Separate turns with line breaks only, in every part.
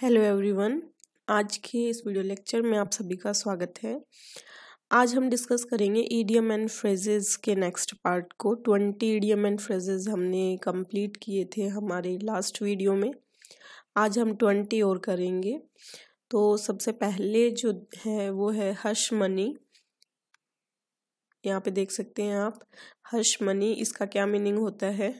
hello everyone आज के इस वीडियो लेक्चर में आप सभी का स्वागत है आज हम डिस्कस करेंगे ईडीएम एंड फ्रेजेस के नेक्स्ट पार्ट को ट्वेंटी ईडीएम एंड फ्रेजेस हमने कंप्लीट किए थे हमारे लास्ट वीडियो में आज हम ट्वेंटी और करेंगे तो सबसे पहले जो है वो है हर्ष मनी यहाँ पे देख सकते हैं आप हर्ष मनी इसका क्या मीनिंग होता है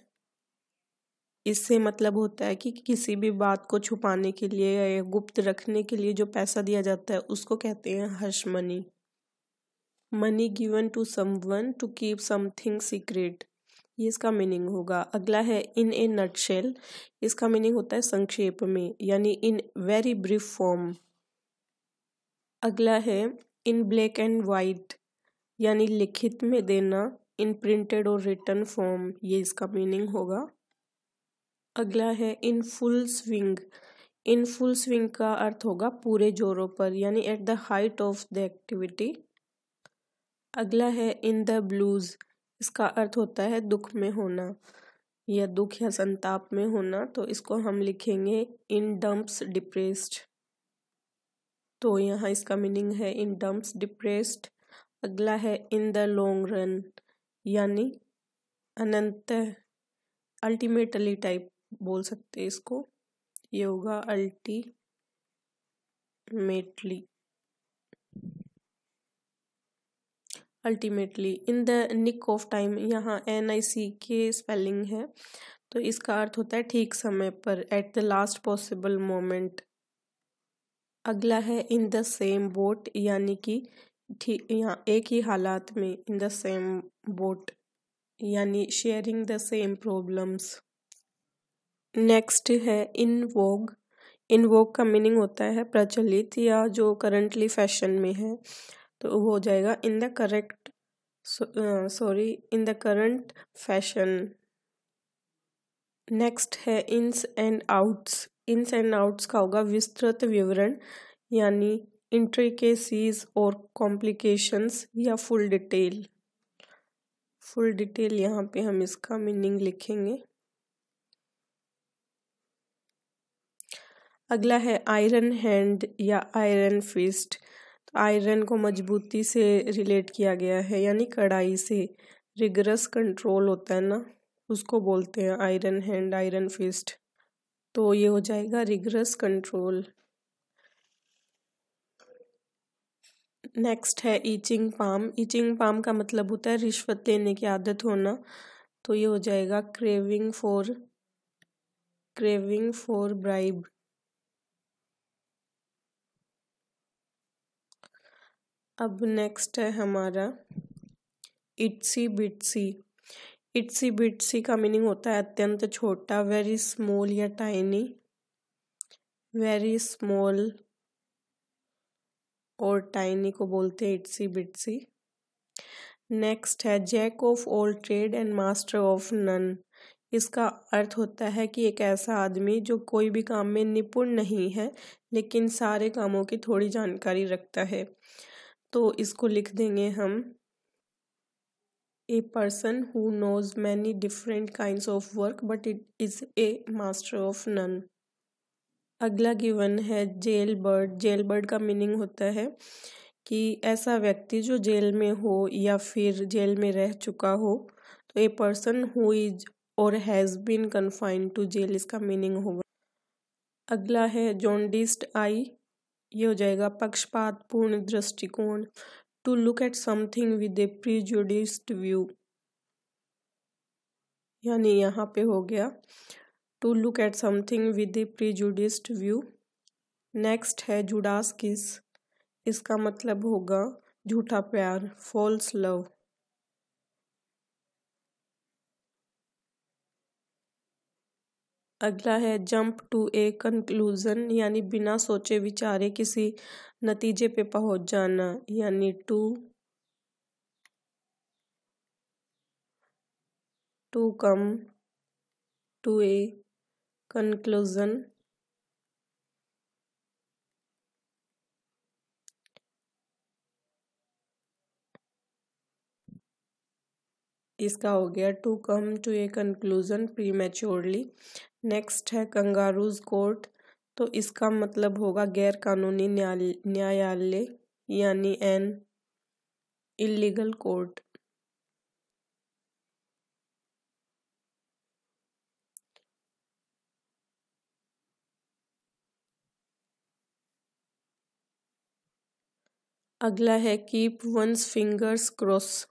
इससे मतलब होता है कि किसी भी बात को छुपाने के लिए या गुप्त रखने के लिए जो पैसा दिया जाता है उसको कहते हैं hush money money given to someone to keep something secret ये इसका मीनिंग होगा अगला है इन ए नटशेल इसका मीनिंग होता है संक्षेप में यानी इन वेरी ब्रीफ फॉर्म अगला है इन ब्लैक एंड वाइट यानी लिखित में देना इन प्रिंटेड और रिटर्न फॉर्म ये इसका मीनिंग होगा अगला है in full swing in full swing का अर्थ होगा पूरे जोरों पर यानी at the height of the activity अगला है इन द ब्लूज इसका अर्थ होता है दुख में होना या दुख या संताप में होना तो इसको हम लिखेंगे इन डम्प्स डिप्रेस्ड तो यहाँ इसका मीनिंग है इन डम्प्स डिप्रेस्ड अगला है इन द लॉन्ग रन यानी अनंत अल्टीमेटली टाइप बोल सकते हैं इसको योगा ultimately ultimately in the nick of time यहाँ एन आई सी के स्पेलिंग है तो इसका अर्थ होता है ठीक समय पर at the last possible moment अगला है इन द सेम बोट यानी कि ठीक यहाँ एक ही हालात में इन द सेम बोट यानी sharing the same problems next है इन वोग इन वोग का मीनिंग होता है प्रचलित या जो करंटली फैशन में है तो वो हो जाएगा in the correct sorry in the current fashion next है ins and outs ins and outs का होगा विस्तृत विवरण यानी इंट्रिकेसीज और कॉम्प्लिकेशंस या फुल डिटेल फुल डिटेल यहाँ पे हम इसका मीनिंग लिखेंगे अगला है आयरन हैंड या आयरन फिस्ट तो आयरन को मजबूती से रिलेट किया गया है यानी कड़ाई से रिगरस कंट्रोल होता है ना उसको बोलते हैं आयरन हैंड आयरन फिस्ट तो ये हो जाएगा रिगरस कंट्रोल नेक्स्ट है ईचिंग पाम ईचिंग पाम का मतलब होता है रिश्वत लेने की आदत होना तो ये हो जाएगा craving for craving for bribe अब नेक्स्ट है हमारा इट्सी बिट्सी इट्सी बिट्सी का मीनिंग होता है अत्यंत छोटा वेरी स्मॉल या टाइनी वेरी स्मॉल और टाइनी को बोलते हैं इट्सी बिट्सी नेक्स्ट है jack of all trade and master of none इसका अर्थ होता है कि एक ऐसा आदमी जो कोई भी काम में निपुण नहीं है लेकिन सारे कामों की थोड़ी जानकारी रखता है तो इसको लिख देंगे हम a person who knows many different kind of work but it is a master of none अगला गिवन है जेल बर्ड जेल बर्ड का मीनिंग होता है कि ऐसा व्यक्ति जो जेल में हो या फिर जेल में रह चुका हो तो ए पर्सन हु इज और has been confined to jail इसका मीनिंग होगा अगला है जॉन्डिस्ट आई ये हो जाएगा पक्षपातपूर्ण दृष्टिकोण to look at something with a prejudiced view यानी यहाँ पे हो गया to look at something with a prejudiced view next है जुडास किस इसका मतलब होगा झूठा प्यार फॉल्स लव अगला है जंप टू ए कंक्लूज़न यानी बिना सोचे विचारे किसी नतीजे पे पहुंच जाना यानी to to come to a conclusion इसका हो गया to come to a conclusion prematurely next है कंगारूज कोर्ट तो इसका मतलब होगा गैर कानूनी न्यायालय यानी एन इलीगल कोर्ट अगला है कीप वंस फिंगर्स क्रॉस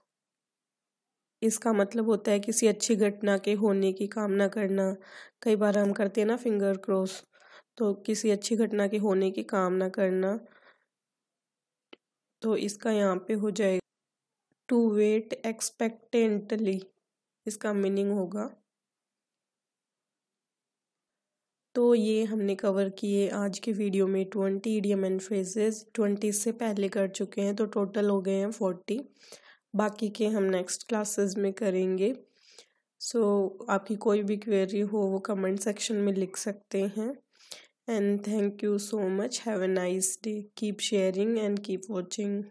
इसका मतलब होता है किसी अच्छी घटना के होने की कामना करना कई बार हम करते हैं ना फिंगर क्रॉस तो किसी अच्छी घटना के होने की कामना करना तो इसका यहाँ पे हो जाएगा टू वेट एक्सपेक्टेंटली इसका मीनिंग होगा तो ये हमने कवर किए आज के वीडियो में twenty idioms and phrases twenty से पहले कर चुके हैं तो टोटल हो गए हैं फोर्टी बाकी के हम नेक्स्ट क्लासेस में करेंगे सो so, आपकी कोई भी क्वेरी हो वो कमेंट सेक्शन में लिख सकते हैं and thank you so much have a nice day keep sharing and keep watching